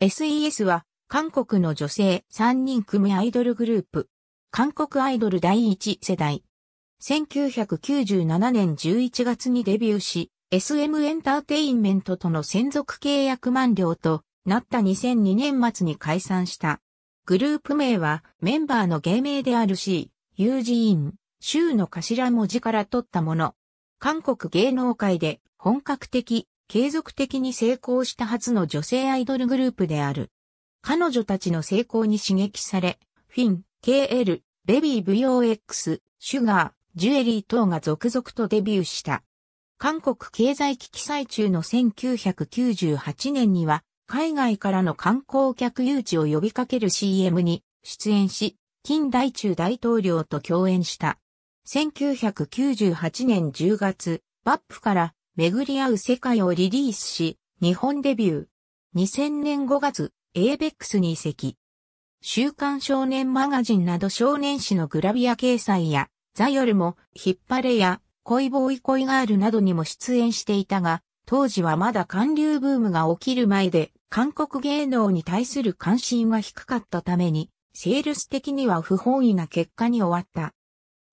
SES は韓国の女性3人組アイドルグループ。韓国アイドル第一世代。1997年11月にデビューし、SM エンターテインメントとの専属契約満了となった2002年末に解散した。グループ名はメンバーの芸名である C、ユージーン、州の頭文字から取ったもの。韓国芸能界で本格的継続的に成功した初の女性アイドルグループである。彼女たちの成功に刺激され、フィン、KL、ベビー VOX、シュガー、ジュエリー等が続々とデビューした。韓国経済危機最中の1998年には、海外からの観光客誘致を呼びかける CM に出演し、近代中大統領と共演した。1998年10月、バップから巡り合う世界をリリースし、日本デビュー。2000年5月、エーベックスに移籍。週刊少年マガジンなど少年誌のグラビア掲載や、ザヨルも、引っ張れや、恋ボーイ恋ガールなどにも出演していたが、当時はまだ韓流ブームが起きる前で、韓国芸能に対する関心は低かったために、セールス的には不本意な結果に終わった。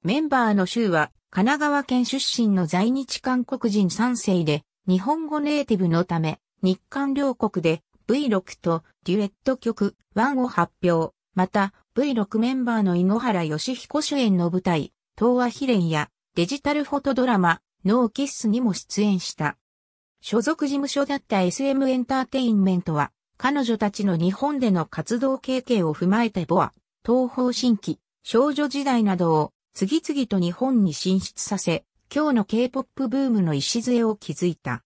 メンバーの州は神奈川県出身の在日韓国人3世で、日本語ネイティブのため、日韓両国で V6 とデュエット曲1を発表。また、V6 メンバーの井ノ原義彦主演の舞台、東和秘伝やデジタルフォトドラマ、ノーキッスにも出演した。所属事務所だった SM エンターテインメントは、彼女たちの日本での活動経験を踏まえてボア、東方新規、少女時代などを次々と日本に進出させ、今日の K-POP ブームの礎を築いた。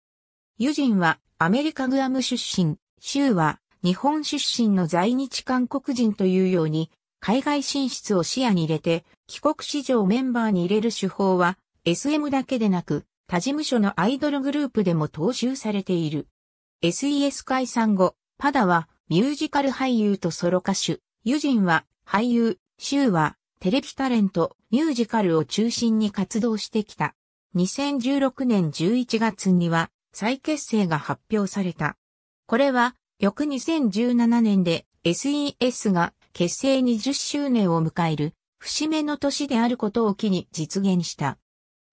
ユジンはアメリカグアム出身、シューは日本出身の在日韓国人というように、海外進出を視野に入れて、帰国市場メンバーに入れる手法は、SM だけでなく、他事務所のアイドルグループでも踏襲されている。SES 解散後、パダはミュージカル俳優とソロ歌手、ユジンは俳優、シューはテレビタレント、ミュージカルを中心に活動してきた。2016年11月には再結成が発表された。これは翌2017年で SES が結成20周年を迎える節目の年であることを機に実現した。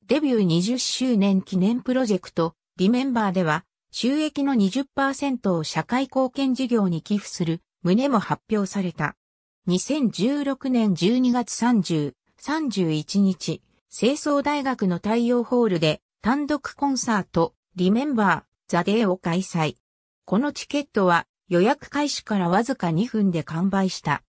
デビュー20周年記念プロジェクト、リメンバーでは、収益の20%を社会貢献事業に寄付する旨も発表された。2016年12月30、31日、清掃大学の太陽ホールで単独コンサート、リメンバー、ザデーを開催。このチケットは予約開始からわずか2分で完売した。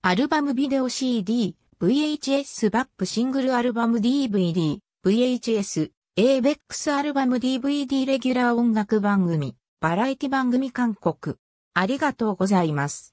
アルバムビデオ CD、VHS バップシングルアルバム DVD、VHS、ABEX アルバム DVD レギュラー音楽番組、バラエティ番組韓国。ありがとうございます。